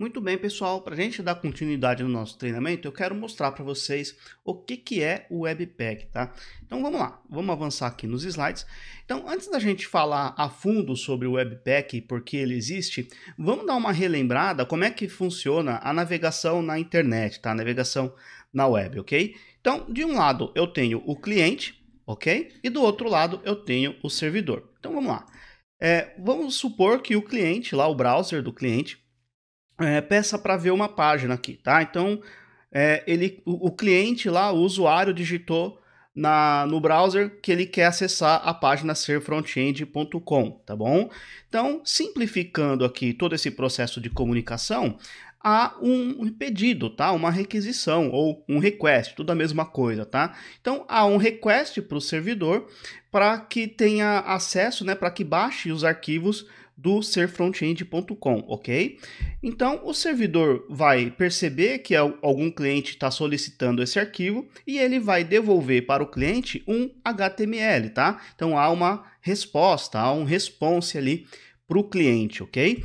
Muito bem, pessoal, para a gente dar continuidade no nosso treinamento, eu quero mostrar para vocês o que, que é o Webpack, tá? Então vamos lá, vamos avançar aqui nos slides. Então, antes da gente falar a fundo sobre o Webpack e por que ele existe, vamos dar uma relembrada como é que funciona a navegação na internet, tá? A navegação na web, ok? Então, de um lado eu tenho o cliente, ok? E do outro lado eu tenho o servidor. Então vamos lá. É, vamos supor que o cliente, lá o browser do cliente, é, peça para ver uma página aqui, tá? Então, é, ele, o, o, cliente lá, o usuário digitou na, no browser que ele quer acessar a página serfrontend.com, tá bom? Então, simplificando aqui todo esse processo de comunicação, há um, um pedido, tá? Uma requisição ou um request, tudo a mesma coisa, tá? Então, há um request para o servidor para que tenha acesso, né? Para que baixe os arquivos do serfrontend.com, ok? Então, o servidor vai perceber que algum cliente está solicitando esse arquivo e ele vai devolver para o cliente um HTML, tá? Então, há uma resposta, há um response ali para o cliente, ok?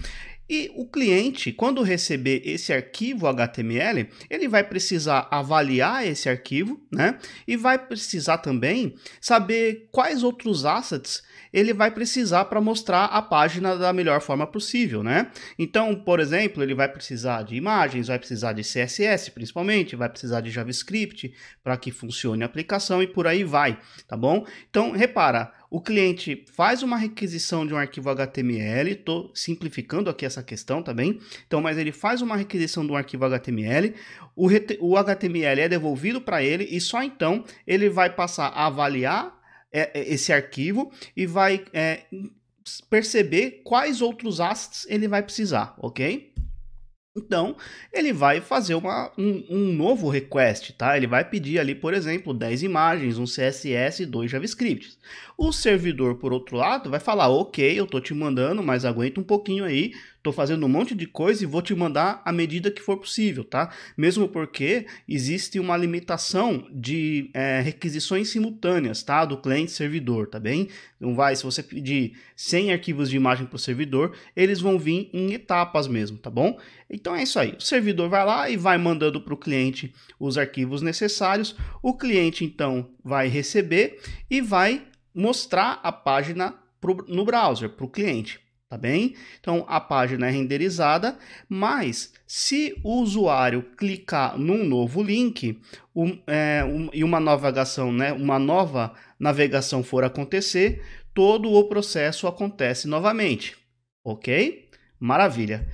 E o cliente, quando receber esse arquivo HTML, ele vai precisar avaliar esse arquivo, né? E vai precisar também saber quais outros assets ele vai precisar para mostrar a página da melhor forma possível, né? Então, por exemplo, ele vai precisar de imagens, vai precisar de CSS, principalmente, vai precisar de JavaScript para que funcione a aplicação e por aí vai, tá bom? Então, repara, o cliente faz uma requisição de um arquivo HTML, estou simplificando aqui essa questão também, tá então, mas ele faz uma requisição de um arquivo HTML, o, o HTML é devolvido para ele e só então ele vai passar a avaliar é, é, esse arquivo e vai é, perceber quais outros assets ele vai precisar, ok? Então, ele vai fazer uma, um, um, novo request, tá? Ele vai pedir ali, por exemplo, 10 imagens, um CSS e dois JavaScripts. O servidor, por outro lado, vai falar, ok, eu tô te mandando, mas aguenta um pouquinho aí, tô fazendo um monte de coisa e vou te mandar à medida que for possível, tá? Mesmo porque existe uma limitação de é, requisições simultâneas, tá? Do cliente-servidor, tá bem? Então vai, se você pedir 100 arquivos de imagem para o servidor, eles vão vir em etapas mesmo, tá bom? E então é isso aí. O servidor vai lá e vai mandando para o cliente os arquivos necessários. O cliente então vai receber e vai mostrar a página pro, no browser para o cliente. Tá bem? Então a página é renderizada, mas se o usuário clicar num novo link um, é, um, e uma navegação, né, uma nova navegação for acontecer, todo o processo acontece novamente. Ok? Maravilha!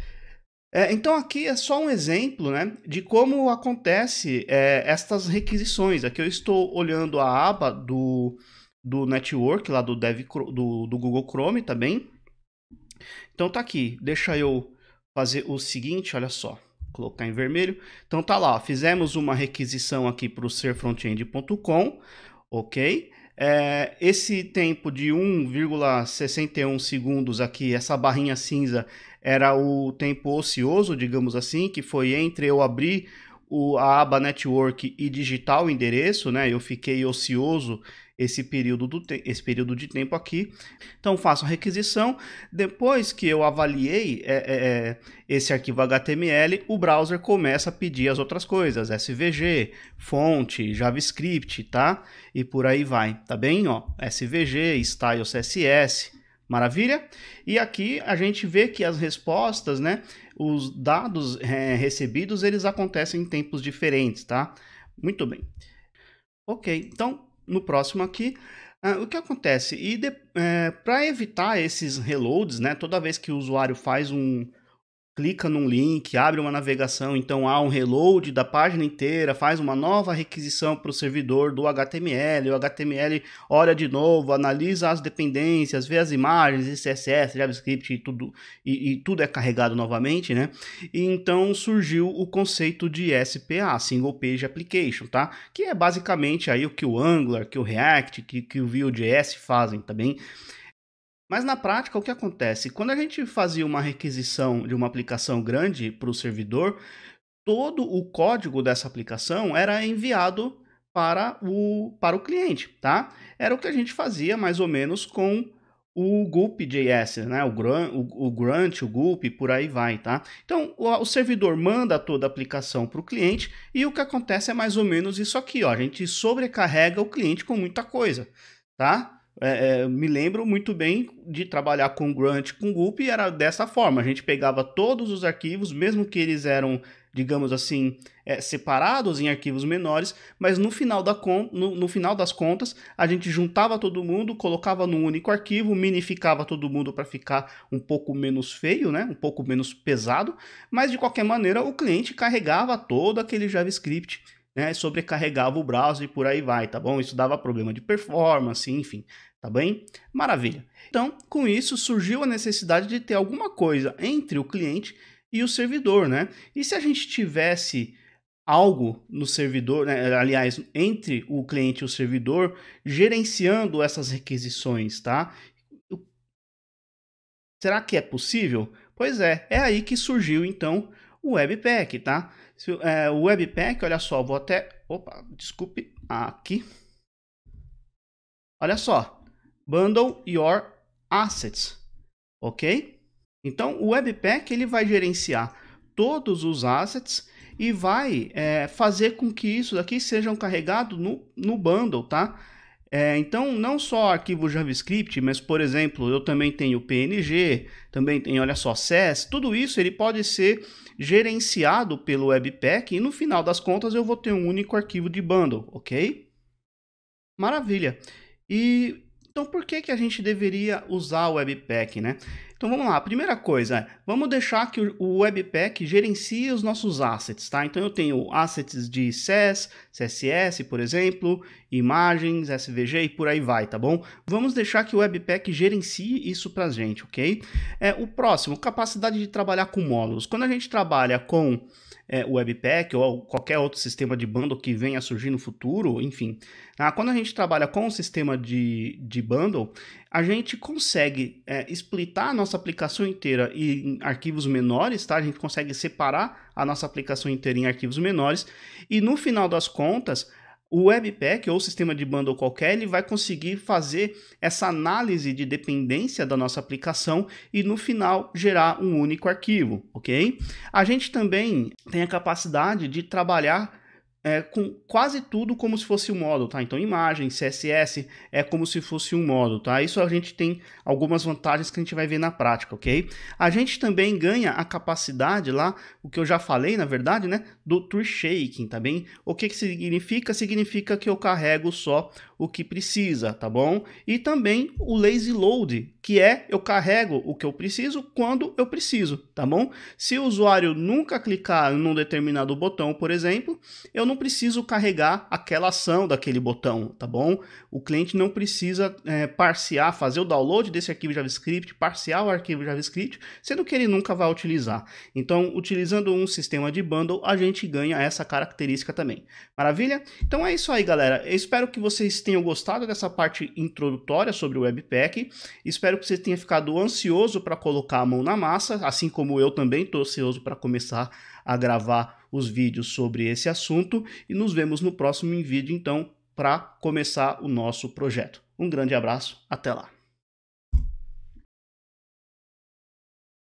É, então aqui é só um exemplo né, de como acontece é, estas requisições. Aqui eu estou olhando a aba do, do network lá do, Dev, do, do Google Chrome também. Então tá aqui, deixa eu fazer o seguinte, olha só, colocar em vermelho. Então tá lá, fizemos uma requisição aqui para o serfrontend.com, ok? É, esse tempo de 1,61 segundos aqui, essa barrinha cinza, era o tempo ocioso, digamos assim, que foi entre eu abrir o, a aba Network e digitar o endereço, né? Eu fiquei ocioso esse período, do esse período de tempo aqui. Então faço a requisição. Depois que eu avaliei é, é, é esse arquivo HTML, o browser começa a pedir as outras coisas: SVG, fonte, JavaScript, tá? E por aí vai, tá bem? Ó, SVG, style CSS. Maravilha? E aqui a gente vê que as respostas, né, os dados é, recebidos eles acontecem em tempos diferentes, tá? Muito bem. Ok, então no próximo aqui, uh, o que acontece? E é, para evitar esses reloads, né? Toda vez que o usuário faz um, clica num link, abre uma navegação, então há um reload da página inteira, faz uma nova requisição para o servidor do HTML, o HTML olha de novo, analisa as dependências, vê as imagens, CSS, JavaScript e tudo, e, e tudo é carregado novamente, né? E então surgiu o conceito de SPA, Single Page Application, tá? Que é basicamente aí o que o Angular, que o React, que, que o Vue.js fazem também. Tá mas na prática, o que acontece? Quando a gente fazia uma requisição de uma aplicação grande para o servidor, todo o código dessa aplicação era enviado para o, para o cliente, tá? Era o que a gente fazia mais ou menos com o js né? O, Grunt, o, o grunt, o gulp, por aí vai, tá? Então, o, o servidor manda toda a aplicação para o cliente e o que acontece é mais ou menos isso aqui, ó. A gente sobrecarrega o cliente com muita coisa, tá? É, é, me lembro muito bem de trabalhar com Grunt, com Gulp, e era dessa forma. A gente pegava todos os arquivos, mesmo que eles eram, digamos assim, é, separados em arquivos menores, mas no final, da no, no final das contas, a gente juntava todo mundo, colocava num único arquivo, minificava todo mundo para ficar um pouco menos feio, né? um pouco menos pesado, mas de qualquer maneira o cliente carregava todo aquele JavaScript né, sobrecarregava o browser e por aí vai, tá bom? Isso dava problema de performance, enfim tá bem? Maravilha. Então, com isso surgiu a necessidade de ter alguma coisa entre o cliente e o servidor, né? E se a gente tivesse algo no servidor, né? aliás, entre o cliente e o servidor, gerenciando essas requisições, tá? Será que é possível? Pois é, é aí que surgiu então o Webpack, tá? É, o Webpack, olha só, vou até, opa, desculpe, aqui. Olha só, Bundle Your Assets, ok? Então, o Webpack ele vai gerenciar todos os assets e vai é, fazer com que isso daqui sejam carregados no, no bundle, tá? É, então, não só arquivo JavaScript, mas, por exemplo, eu também tenho PNG, também tenho, olha só, CSS, tudo isso ele pode ser gerenciado pelo Webpack e no final das contas eu vou ter um único arquivo de bundle, ok? Maravilha! E então por que, que a gente deveria usar o Webpack, né? Então vamos lá, a primeira coisa vamos deixar que o Webpack gerencie os nossos assets, tá? Então eu tenho assets de CSS, CSS, por exemplo, imagens, SVG e por aí vai, tá bom? Vamos deixar que o Webpack gerencie isso pra gente, ok? É, o próximo, capacidade de trabalhar com módulos. Quando a gente trabalha com é, o Webpack ou qualquer outro sistema de bundle que venha a surgir no futuro, enfim. Ah, quando a gente trabalha com o sistema de, de bundle, a gente consegue é, splitar a nossa nossa aplicação inteira em arquivos menores, tá? A gente consegue separar a nossa aplicação inteira em arquivos menores e no final das contas, o Webpack ou sistema de ou qualquer, ele vai conseguir fazer essa análise de dependência da nossa aplicação e no final gerar um único arquivo, ok? A gente também tem a capacidade de trabalhar é, com quase tudo como se fosse um módulo, tá? Então, imagem, CSS é como se fosse um módulo, tá? Isso a gente tem algumas vantagens que a gente vai ver na prática, ok? A gente também ganha a capacidade lá, o que eu já falei, na verdade, né? Do tree shaking, tá bem? O que, que significa? Significa que eu carrego só o que precisa, tá bom? E também o lazy load, que é eu carrego o que eu preciso quando eu preciso, tá bom? Se o usuário nunca clicar num determinado botão, por exemplo, eu não preciso carregar aquela ação daquele botão, tá bom? O cliente não precisa é, parciar, fazer o download desse arquivo JavaScript, parciar o arquivo JavaScript, sendo que ele nunca vai utilizar. Então, utilizando um sistema de bundle, a gente ganha essa característica também. Maravilha? Então é isso aí, galera. Eu espero que vocês tenham gostado dessa parte introdutória sobre o Webpack. Espero espero que você tenha ficado ansioso para colocar a mão na massa, assim como eu também estou ansioso para começar a gravar os vídeos sobre esse assunto. E nos vemos no próximo vídeo, então, para começar o nosso projeto. Um grande abraço, até lá!